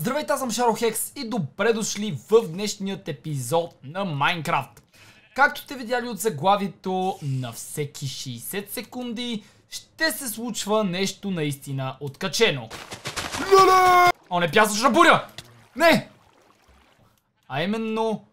Здравейте, аз съм Шаро Хекс и добре дошли в днешният епизод на Майнкрафт. Както сте видяли от заглавието, на всеки 60 секунди ще се случва нещо наистина откачено. Леле! О, не на буря! Не! А именно,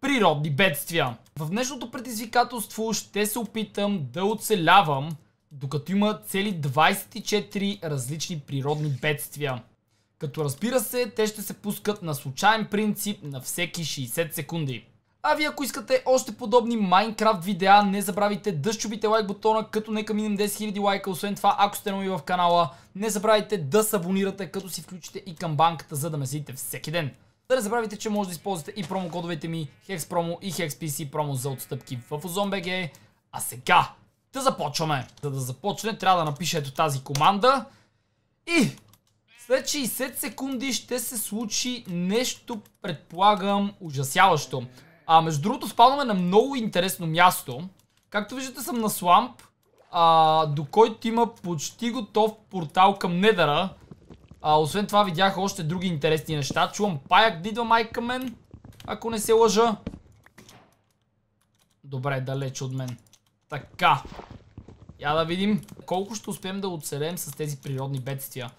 природни бедствия. В днешното предизвикателство ще се опитам да оцелявам, докато има цели 24 различни природни бедствия. Като разбира се, те ще се пускат на случайен принцип на всеки 60 секунди. А вие ако искате още подобни Minecraft видеа, не забравяйте да щупите лайк бутона, като нека минем 10 000 лайка. Освен това, ако сте нови в канала, не забравяйте да се абонирате, като си включите и камбанката, за да ме следите всеки ден. Да не забравяйте, че може да използвате и промокодовете ми HEXPROMO и HexPCPromo промо за отстъпки в OZONBG. А сега да започваме. За да започне трябва да напишете тази команда и след 60 секунди ще се случи нещо, предполагам, ужасяващо. А, между другото, спадаме на много интересно място. Както виждате, съм на сламп, а, до който има почти готов портал към недъра. А, освен това, видях още други интересни неща. Чувам паяк да идва майка мен, ако не се лъжа. Добре, далеч от мен. Така. Я да видим колко ще успеем да оцелем с тези природни бедствия.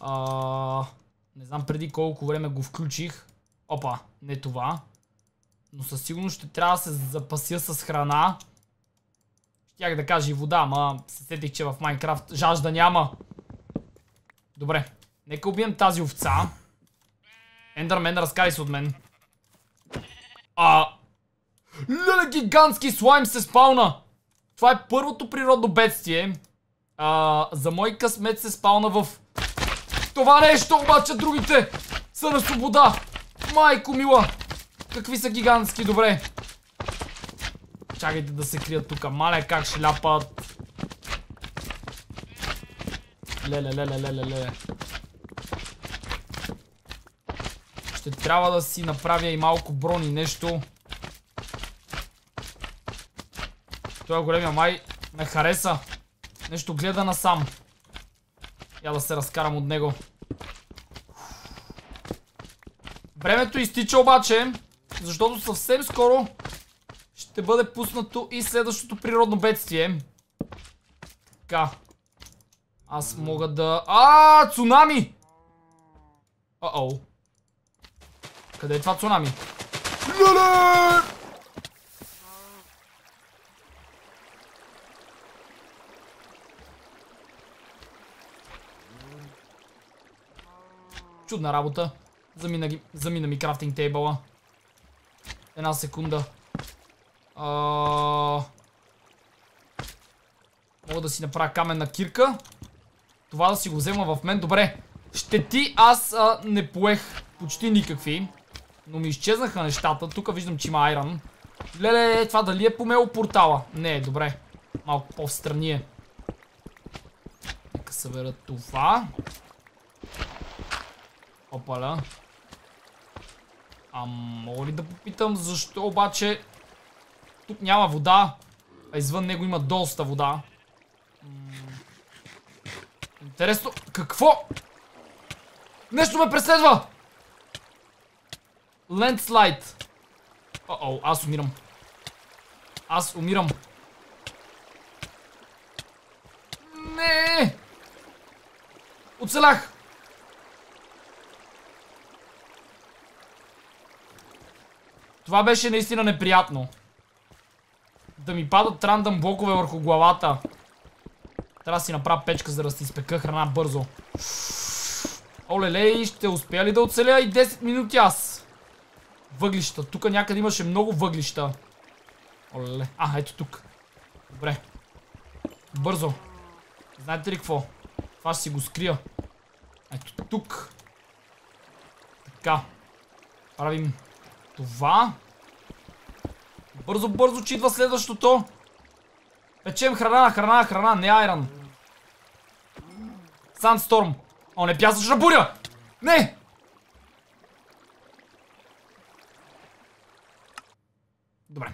А, не знам преди колко време го включих. Опа, не това. Но със сигурност ще трябва да се запася с храна. Щях да кажа и вода, ама се сетих, че в Майнкрафт жажда няма. Добре, нека убием тази овца. Ендермен, разкари се от мен. А... Леле, гигантски слайм се спауна! Това е първото природно бедствие. А, за мой късмет се спауна в това нещо обаче другите са на свобода. Майко мила. Какви са гигантски, добре. Чакайте да се крият тук. Мале как шляпат. Леле, леле, леле, леле. Ще трябва да си направя и малко брони нещо. Той е големия май ме хареса. Нещо гледа насам. сам. Я да се разкарам от него. Времето изтича обаче, защото съвсем скоро ще бъде пуснато и следващото природно бедствие. Така. Аз мога да... А, цунами! А-оу. Къде е това цунами? Леле! Чудна работа. Замина, замина ми крафтинг тейбъла. Една секунда. А... Мога да си направя каменна кирка. Това да си го взема в мен. Добре. Щети аз а, не поех почти никакви. Но ми изчезнаха нещата. Тук виждам, че има айран. Леле, това дали е помело портала? Не, добре. Малко по-встрани е. Нека събера това. Опаля. А мога ли да попитам защо обаче тук няма вода, а извън него има доста вода. Интересно, какво? Нещо ме преследва! Лендслайд. О-о, аз умирам. Аз умирам. Не! Оцелях! Това беше наистина неприятно. Да ми падат рандъм блокове върху главата. Трябва да си направя печка, за да си изпека храна бързо. Олелей, ще успея ли да оцеля и 10 минути аз? Въглища. Тук някъде имаше много въглища. Олеле. А, ето тук. Добре. Бързо. Знаете ли какво? Това ще си го скрия. Ето тук. Така. Правим това? Бързо, бързо, че идва следващото. Печем храна, храна, храна, не айран. Сандсторм. О, не на буря! Не! Добре.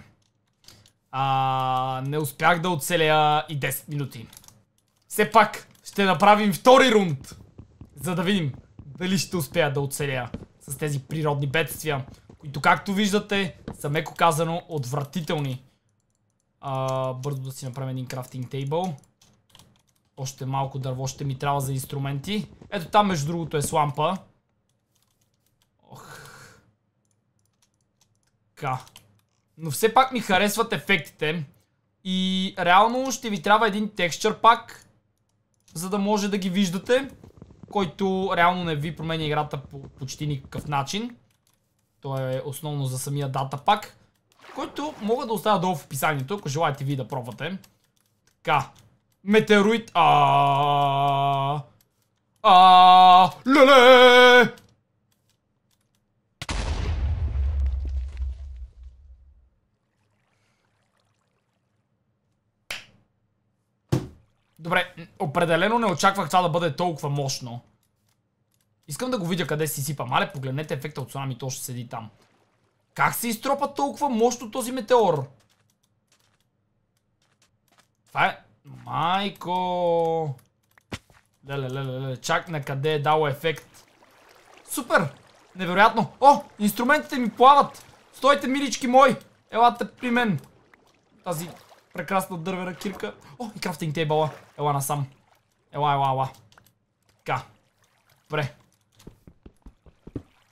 А, не успях да оцеля и 10 минути. Все пак ще направим втори рунд, за да видим дали ще успея да оцеля с тези природни бедствия които както виждате са меко казано отвратителни. А, бързо да си направим един крафтинг тейбъл. Още малко дърво ще ми трябва за инструменти. Ето там между другото е слампа. Ох. Така. Но все пак ми харесват ефектите. И реално ще ви трябва един текстър пак, за да може да ги виждате, който реално не ви променя играта по почти никакъв начин. Той е основно за самия датапак, който мога да оставя долу в описанието, ако желаете ви да пробвате. Така. Метеорит. А. Леле! Добре, определено не очаквах това да бъде толкова мощно. Искам да го видя къде си сипа. Мале, погледнете ефекта от цунами, то ще седи там. Как се изтропа толкова мощно този метеор? Това е... Майко! Леле, леле, леле, чак на къде е дал ефект. Супер! Невероятно! О, инструментите ми плават! Стойте, милички мои! Елате при мен! Тази прекрасна дървена кирка. О, и крафтинг тейбъла. Ела насам. Ела, ела, ела. Така. Добре.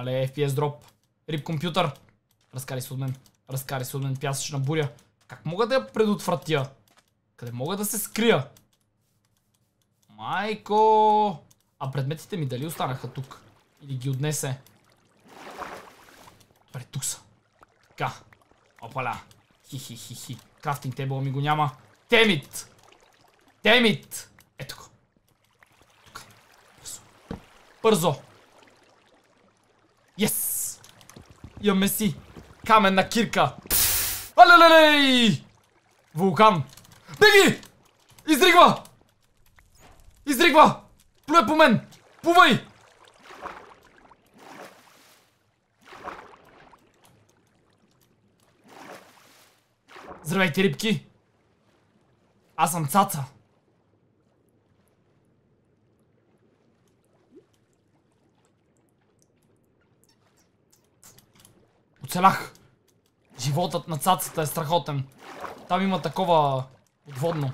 Але, FPS дроп. Рип компютър. Разкари се от мен. Разкари се от мен пясъчна буря. Как мога да я предотвратя? Къде мога да се скрия? Майко! А предметите ми дали останаха тук? Или ги отнесе? Пре, тук са. Така. Опаля. Хи-хи-хи-хи. Крафтинг тейбъл ми го няма. Темит! Темит! Ето го. Тук. Пързо. Бързо. Я си Каменна кирка. Алелелей! Вулкан. Беги! Изригва! Изригва! Плюе по мен! Плувай! Здравейте, рибки! Аз съм Цаца. Оцелях! Животът на цацата е страхотен. Там има такова подводно.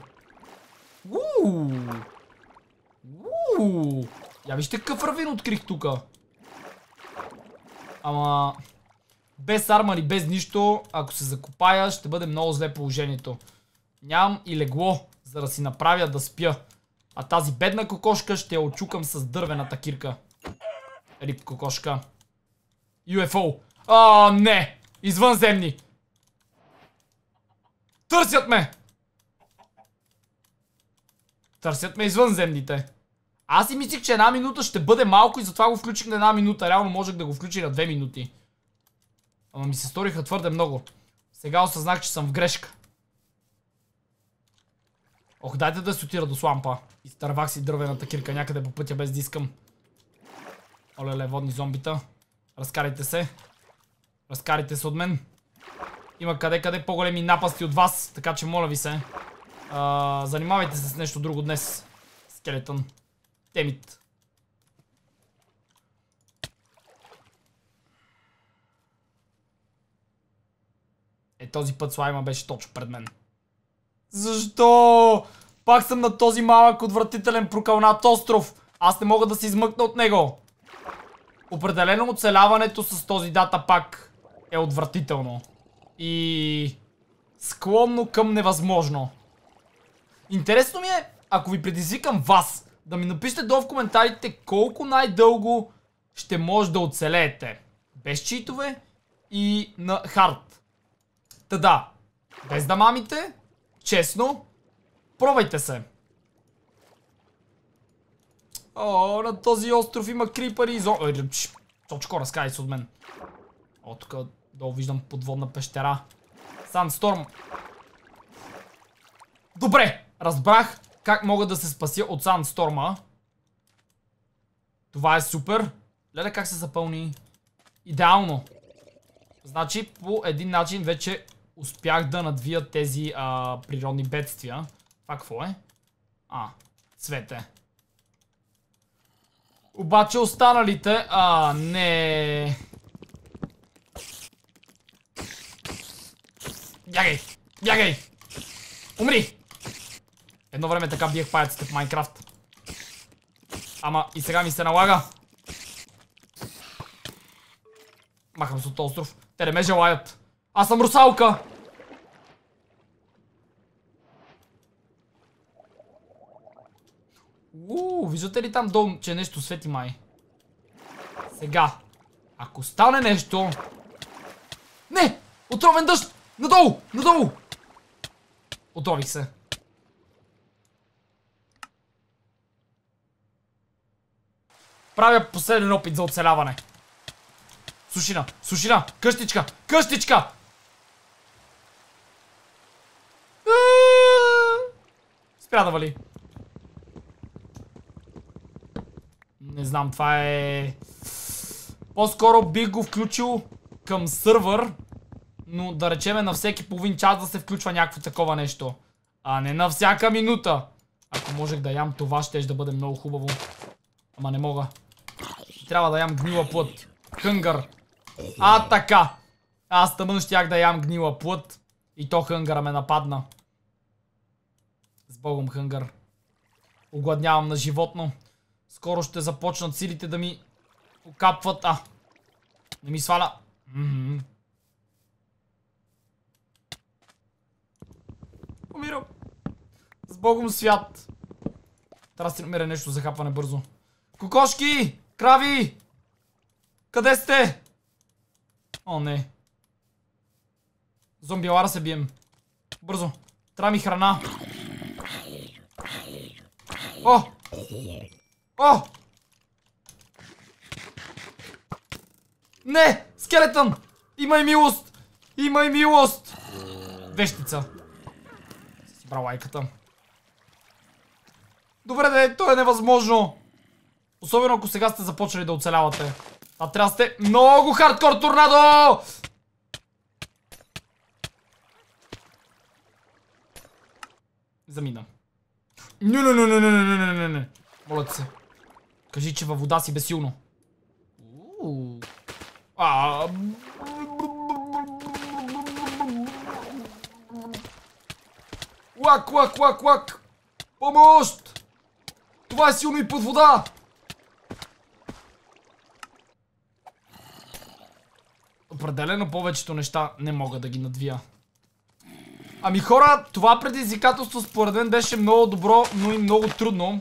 Уу! Уу! Я вижте какъв равин открих тука. Ама... Без армари, без нищо, ако се закопая, ще бъде много зле положението. Нямам и легло, за да си направя да спя. А тази бедна кокошка ще я очукам с дървената кирка. Рип кокошка. UFO! О, не! Извънземни! Търсят ме! Търсят ме извънземните. Аз си мислих, че една минута ще бъде малко и затова го включих на една минута. Реално можех да го включи на две минути. Ама ми се сториха твърде много. Сега осъзнах, че съм в грешка. Ох, дайте да се отира до слампа. Изтървах си дървената кирка някъде по пътя без да искам. Оле-ле, водни зомбита. Разкарайте се. Разкарите се от мен. Има къде-къде по-големи напасти от вас, така че моля ви се. А, занимавайте се с нещо друго днес. Скелетън. Темит. Е, този път слайма беше точно пред мен. Защо? Пак съм на този малък отвратителен прокалнат остров. Аз не мога да се измъкна от него. Определено оцеляването с този дата пак е отвратително. И склонно към невъзможно. Интересно ми е, ако ви предизвикам вас, да ми напишете долу в коментарите колко най-дълго ще може да оцелеете. Без читове и на хард. Та да, без да мамите, честно, пробайте се. О, на този остров има крипари и зо... Е, точко, разкай се от мен. О, тук долу виждам подводна пещера. Сансторм. Добре, разбрах как мога да се спася от сандсторма. Това е супер. Гледа как се запълни. Идеално. Значи по един начин вече успях да надвия тези а, природни бедствия. Това какво е? А, цвете. Обаче останалите а, не Бягай! Бягай! Умри! Едно време така биех паяците в Майнкрафт. Ама и сега ми се налага. Махам се от остров. Те не ме желаят. Аз съм русалка! Уу, виждате ли там долу, че е нещо свети май? Сега, ако стане нещо... Не! Отровен дъжд! Надолу! Надолу! Отдових се. Правя последен опит за оцеляване. Сушина! Сушина! Къщичка! Къщичка! Спрядава ли? Не знам, това е... По-скоро бих го включил към сървър, но да речеме на всеки половин час да се включва някакво такова нещо. А не на всяка минута. Ако можех да ям това, ще да бъде много хубаво. Ама не мога. Трябва да ям гнила плът. Хънгър. А, така. Аз тъмън щях да ям гнила плът. И то хънгъра ме нападна. С богом хънгър. Огладнявам на животно. Скоро ще започнат силите да ми окапват. А, не ми сваля. Ммм. Умирам. С богом свят. Трябва да си намеря нещо за хапване бързо. Кокошки! Крави! Къде сте? О, не. Зомби, лара се бием. Бързо. Трябва ми храна. О! О! Не! Скелетън! Имай милост! Имай милост! Вещица лайката. Добре, е то е невъзможно. Особено ако сега сте започнали да оцелявате. А трябва да сте много хардкор торнадо! Замина. Не, не, не, не, не, не, не, не, не. Моля се. Кажи, че във вода си безсилно. А, Лак, лак, лак, лак! Помощ! Това е силно и под вода! Определено повечето неща не мога да ги надвия. Ами хора, това предизвикателство според мен беше много добро, но и много трудно.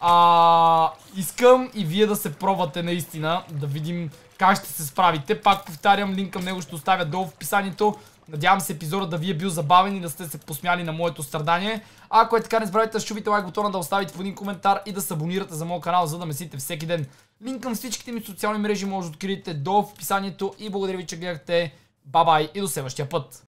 А, искам и вие да се пробвате наистина, да видим как ще се справите. Пак повтарям, линк към него ще оставя долу в описанието. Надявам се епизода да ви е бил забавен и да сте се посмяли на моето страдание. Ако е така, не забравяйте да щупите лайк бутона, да оставите в един коментар и да се абонирате за моят канал, за да ме сите всеки ден. Линк към всичките ми социални мрежи може да откриете долу в описанието и благодаря ви, че гледахте. Бабай и до следващия път!